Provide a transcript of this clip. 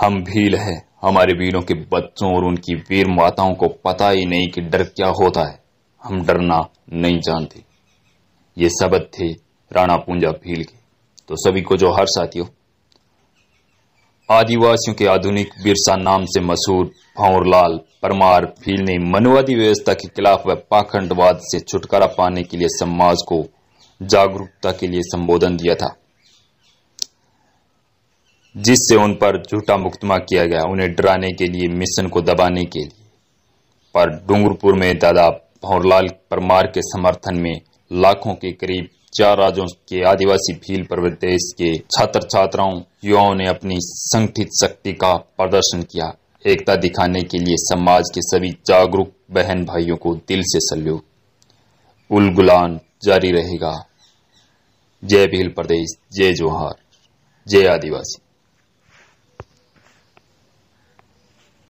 हम भील है हमारे वीरों के बच्चों और उनकी वीर माताओं को पता ही नहीं कि डर क्या होता है हम डरना नहीं जानते ये शब्द थे राणा पूंजा भील के तो सभी को हर साथियों आदिवासियों के आधुनिक बिरसा नाम से मशहूर भंवरलाल परमार भील ने मनुवादी व्यवस्था के खिलाफ व पाखंडवाद से छुटकारा पाने के लिए समाज को जागरूकता के लिए संबोधन दिया था जिससे उन पर झूठा मुकदमा किया गया उन्हें डराने के लिए मिशन को दबाने के लिए पर डूंगरपुर में दादा भंवरलाल परमार के समर्थन में लाखों के करीब चार राज्यों के आदिवासी भील प्रदेश के छात्र छात्राओं युवाओं ने अपनी संगठित शक्ति का प्रदर्शन किया एकता दिखाने के लिए समाज के सभी जागरूक बहन भाइयों को दिल से सल्यूट उलगुलान जारी रहेगा जय भील प्रदेश जय जोहार जय आदिवासी